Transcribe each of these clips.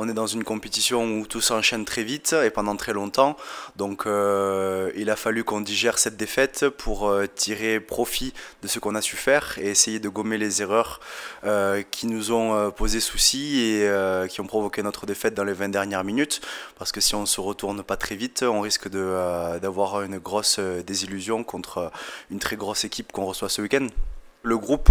on est dans une compétition où tout s'enchaîne très vite et pendant très longtemps. Donc euh, il a fallu qu'on digère cette défaite pour euh, tirer profit de ce qu'on a su faire et essayer de gommer les erreurs euh, qui nous ont posé souci et qui ont provoqué notre défaite dans les 20 dernières minutes. Parce que si on ne se retourne pas très vite, on risque d'avoir une grosse désillusion contre une très grosse équipe qu'on reçoit ce week-end. Le groupe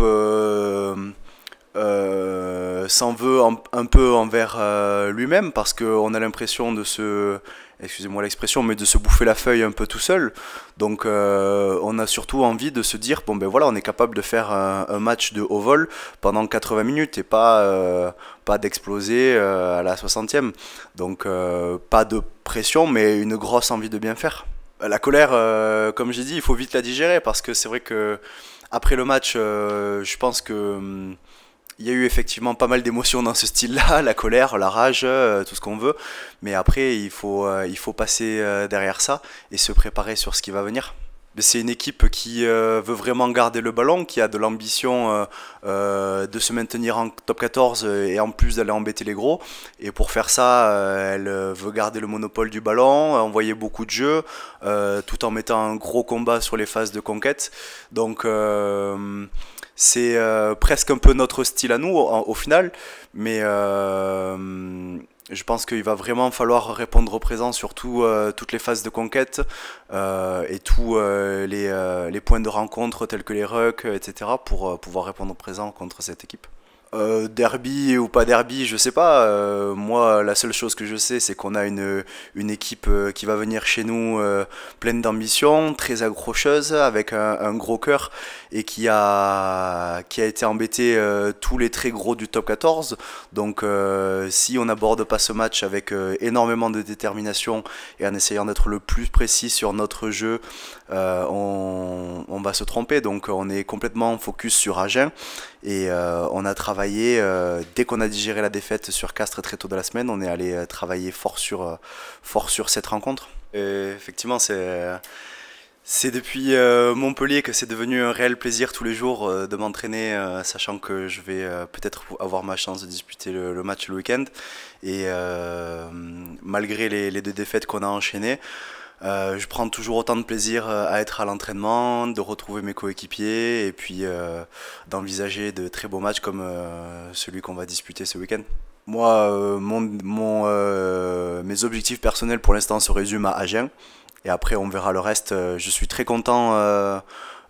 euh, s'en veut un, peu envers euh, lui-même parce qu'on a l'impression de se, excusez-moi l'expression, mais de se bouffer la feuille un peu tout seul. Donc euh, on a surtout envie de se dire, bon ben voilà, on est capable de faire un, match de haut vol pendant 80 minutes et pas, pas d'exploser à la 60e. Donc pas de pression, mais une grosse envie de bien faire. La colère, comme j'ai dit, il faut vite la digérer parce que c'est vrai que après le match, je pense que hum, il y a eu effectivement pas mal d'émotions dans ce style-là, la colère, la rage, euh, tout ce qu'on veut. Mais après, il faut, euh, il faut passer euh, derrière ça et se préparer sur ce qui va venir. C'est une équipe qui veut vraiment garder le ballon, qui a de l'ambition de se maintenir en top 14 et en plus d'aller embêter les gros. Et pour faire ça, elle veut garder le monopole du ballon, envoyer beaucoup de jeux, tout en mettant un gros combat sur les phases de conquête. Donc c'est euh, presque un peu notre style à nous au, final, mais euh, je pense qu'il va vraiment falloir répondre au présent sur euh, toutes les phases de conquête et tous les, les, points de rencontre tels que les rucks, etc., pour pouvoir répondre au présent contre cette équipe. Euh, derby ou pas derby, je sais pas. Euh, moi, la seule chose que je sais, c'est qu'on a une, une équipe euh, qui va venir chez nous pleine d'ambition, très accrocheuse, avec un, gros cœur et qui a, qui a été embêté tous les très gros du top 14. Donc, si on n'aborde pas ce match avec énormément de détermination et en essayant d'être le plus précis sur notre jeu, on, on, va se tromper. Donc, on est complètement focus sur Agen et on a travaillé euh, dès qu'on a digéré la défaite sur Castres très tôt de la semaine, on est allé euh, travailler fort sur, euh, fort sur cette rencontre. effectivement, c'est... C'est depuis Montpellier que c'est devenu un réel plaisir tous les jours de m'entraîner, sachant que je vais peut-être avoir ma chance de disputer le, match le week-end. Et malgré les, les, deux défaites qu'on a enchaînées, euh, je prends toujours autant de plaisir euh, à être à l'entraînement, de retrouver mes coéquipiers et puis euh, d'envisager de très beaux matchs comme celui qu'on va disputer ce week-end. Moi, mon, mes objectifs personnels pour l'instant se résument à Agen et après on verra le reste. Je suis très content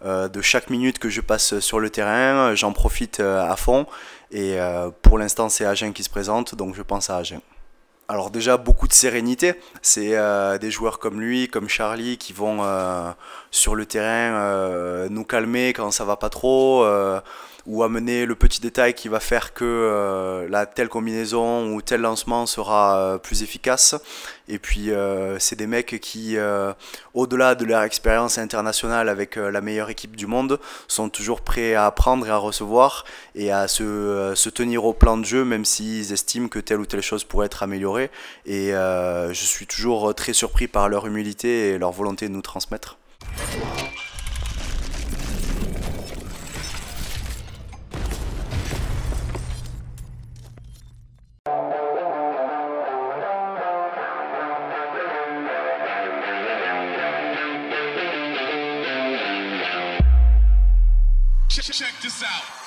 de chaque minute que je passe sur le terrain, j'en profite à fond et pour l'instant c'est Agen qui se présente donc je pense à Agen alors déjà beaucoup de sérénité. C'est euh, des joueurs comme lui, comme Charlie, qui vont euh, sur le terrain euh, nous calmer quand ça va pas trop, ou amener le petit détail qui va faire que euh, la telle combinaison ou tel lancement sera euh, plus efficace. Et puis euh, c'est des mecs qui, au-delà de leur expérience internationale avec la meilleure équipe du monde, sont toujours prêts à apprendre et à recevoir et à se, se tenir au plan de jeu même s'ils estiment que telle ou telle chose pourrait être améliorée. Et je suis toujours très surpris par leur humilité et leur volonté de nous transmettre. check this out.